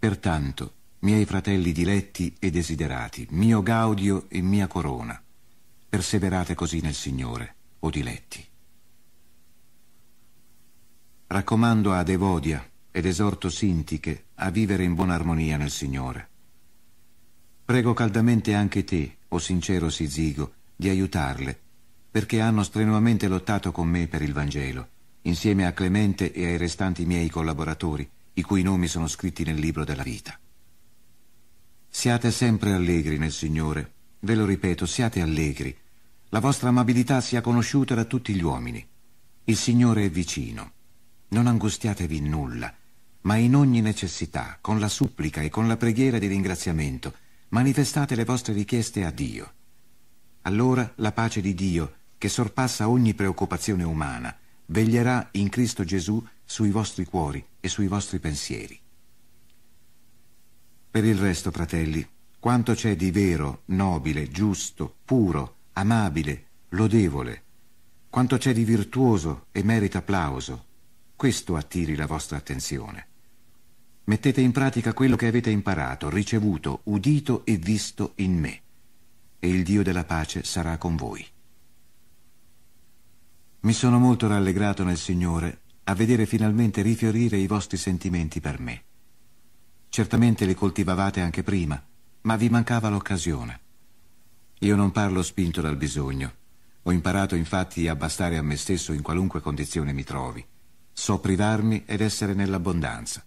Pertanto, miei fratelli diletti e desiderati, mio gaudio e mia corona, perseverate così nel Signore, o diletti. Raccomando a Devodia ed esorto Sintiche a vivere in buona armonia nel Signore. Prego caldamente anche te, o sincero Sizigo, di aiutarle, perché hanno strenuamente lottato con me per il Vangelo, insieme a Clemente e ai restanti miei collaboratori, i cui nomi sono scritti nel libro della vita. Siate sempre allegri nel Signore, ve lo ripeto, siate allegri. La vostra amabilità sia conosciuta da tutti gli uomini. Il Signore è vicino. Non angustiatevi in nulla, ma in ogni necessità, con la supplica e con la preghiera di ringraziamento, manifestate le vostre richieste a Dio. Allora la pace di Dio, che sorpassa ogni preoccupazione umana, veglierà in Cristo Gesù sui vostri cuori e sui vostri pensieri. Per il resto, fratelli, quanto c'è di vero, nobile, giusto, puro, amabile, lodevole, quanto c'è di virtuoso e merita applauso, questo attiri la vostra attenzione. Mettete in pratica quello che avete imparato, ricevuto, udito e visto in me, e il Dio della pace sarà con voi. Mi sono molto rallegrato nel Signore a vedere finalmente rifiorire i vostri sentimenti per me. Certamente li coltivavate anche prima, ma vi mancava l'occasione. Io non parlo spinto dal bisogno. Ho imparato infatti a bastare a me stesso in qualunque condizione mi trovi. So privarmi ed essere nell'abbondanza.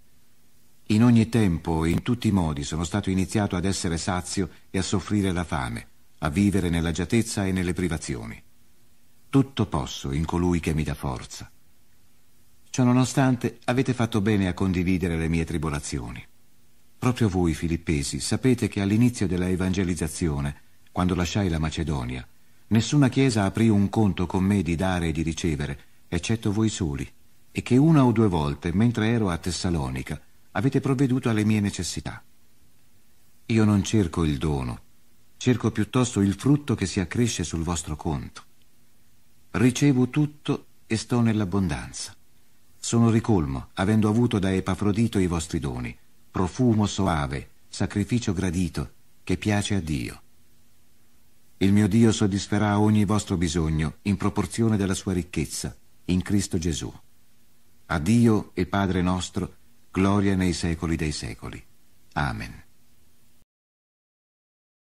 In ogni tempo e in tutti i modi sono stato iniziato ad essere sazio e a soffrire la fame, a vivere nell'agiatezza e nelle privazioni. Tutto posso in colui che mi dà forza. Ciononostante, avete fatto bene a condividere le mie tribolazioni. Proprio voi, filippesi, sapete che all'inizio della evangelizzazione, quando lasciai la Macedonia, nessuna chiesa aprì un conto con me di dare e di ricevere, eccetto voi soli, e che una o due volte, mentre ero a Tessalonica, avete provveduto alle mie necessità. Io non cerco il dono, cerco piuttosto il frutto che si accresce sul vostro conto ricevo tutto e sto nell'abbondanza. Sono ricolmo, avendo avuto da Epafrodito i vostri doni, profumo soave, sacrificio gradito, che piace a Dio. Il mio Dio soddisferà ogni vostro bisogno in proporzione della sua ricchezza, in Cristo Gesù. A Dio e Padre nostro, gloria nei secoli dei secoli. Amen.